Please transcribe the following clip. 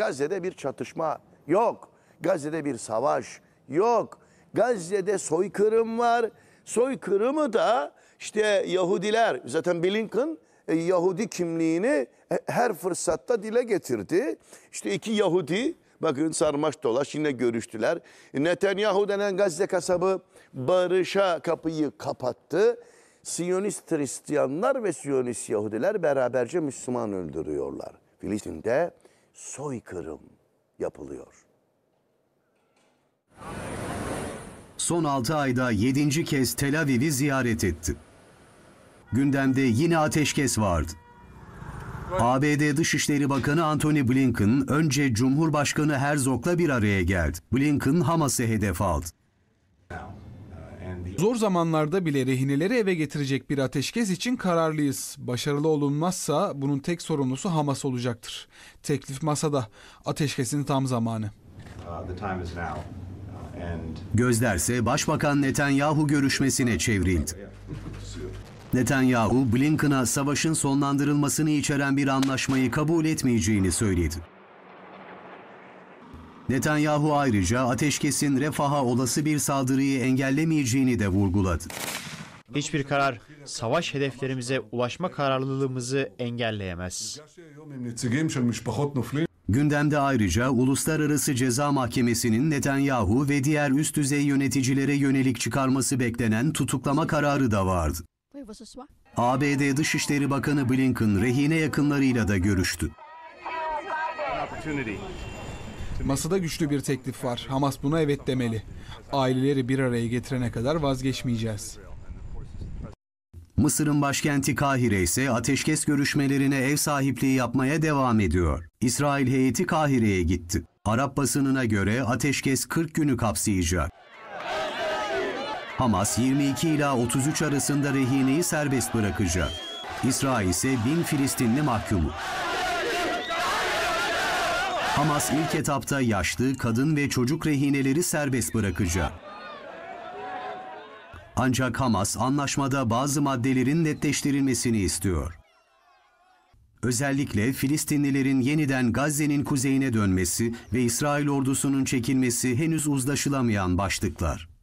Gazze'de bir çatışma yok. Gazze'de bir savaş yok. Gazze'de soykırım var. Soykırımı da işte Yahudiler zaten Blinken e, Yahudi kimliğini her fırsatta dile getirdi. İşte iki Yahudi bakın sarmaş dolaş yine görüştüler. Netanyahu denen Gazze kasabı barışa kapıyı kapattı. Siyonist Hristiyanlar ve Siyonist Yahudiler beraberce Müslüman öldürüyorlar. Filistin'de soykırım yapılıyor. Son 6 ayda 7. kez Tel Aviv'i ziyaret etti. Gündemde yine ateşkes vardı. ABD Dışişleri Bakanı Antony Blinken önce Cumhurbaşkanı Herzog'la bir araya geldi. Blinken Hamas'ı hedef aldı. Zor zamanlarda bile rehineleri eve getirecek bir ateşkes için kararlıyız. Başarılı olunmazsa bunun tek sorumlusu Hamas olacaktır. Teklif masada. Ateşkesin tam zamanı. Uh, uh, Gözlerse Başbakan Netanyahu görüşmesine çevrildi. Netanyahu, Blinken'a savaşın sonlandırılmasını içeren bir anlaşmayı kabul etmeyeceğini söyledi. Netanyahu ayrıca ateşkesin refaha olası bir saldırıyı engellemeyeceğini de vurguladı. Hiçbir karar savaş hedeflerimize ulaşma kararlılığımızı engelleyemez. Gündemde ayrıca Uluslararası Ceza Mahkemesi'nin Netanyahu ve diğer üst düzey yöneticilere yönelik çıkarması beklenen tutuklama kararı da vardı. ABD Dışişleri Bakanı Blinken rehine yakınlarıyla da görüştü. Masada güçlü bir teklif var. Hamas buna evet demeli. Aileleri bir araya getirene kadar vazgeçmeyeceğiz. Mısır'ın başkenti Kahire ise ateşkes görüşmelerine ev sahipliği yapmaya devam ediyor. İsrail heyeti Kahire'ye gitti. Arap basınına göre ateşkes 40 günü kapsayacak. Hamas 22 ila 33 arasında rehineyi serbest bırakacak. İsrail ise bin Filistinli mahkumu. Hamas ilk etapta yaşlı, kadın ve çocuk rehineleri serbest bırakacak. Ancak Hamas anlaşmada bazı maddelerin netleştirilmesini istiyor. Özellikle Filistinlilerin yeniden Gazze'nin kuzeyine dönmesi ve İsrail ordusunun çekilmesi henüz uzlaşılamayan başlıklar.